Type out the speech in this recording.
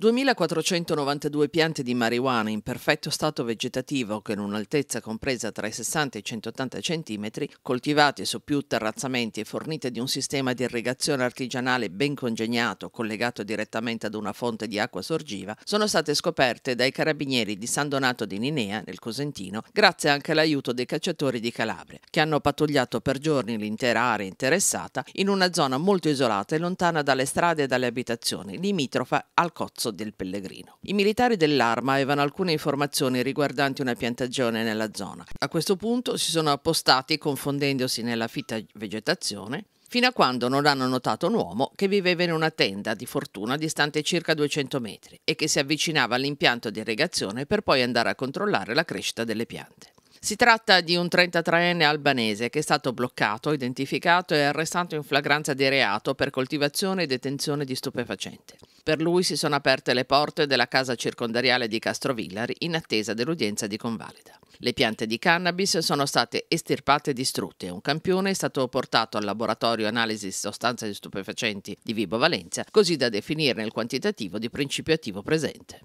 2.492 piante di marijuana in perfetto stato vegetativo con un'altezza compresa tra i 60 e i 180 cm, coltivate su più terrazzamenti e fornite di un sistema di irrigazione artigianale ben congegnato, collegato direttamente ad una fonte di acqua sorgiva, sono state scoperte dai carabinieri di San Donato di Ninea, nel Cosentino, grazie anche all'aiuto dei cacciatori di Calabria, che hanno pattugliato per giorni l'intera area interessata in una zona molto isolata e lontana dalle strade e dalle abitazioni, limitrofa al Cozzo Palazzo del Pellegrino. I militari dell'arma avevano alcune informazioni riguardanti una piantagione nella zona. A questo punto si sono appostati confondendosi nella fitta vegetazione fino a quando non hanno notato un uomo che viveva in una tenda di fortuna distante circa 200 metri e che si avvicinava all'impianto di irrigazione per poi andare a controllare la crescita delle piante. Si tratta di un 33enne albanese che è stato bloccato, identificato e arrestato in flagranza di reato per coltivazione e detenzione di stupefacente. Per lui si sono aperte le porte della casa circondariale di Castrovillari in attesa dell'udienza di convalida. Le piante di cannabis sono state estirpate e distrutte. Un campione è stato portato al laboratorio analisi sostanze di stupefacenti di Vibo Valencia, così da definirne il quantitativo di principio attivo presente.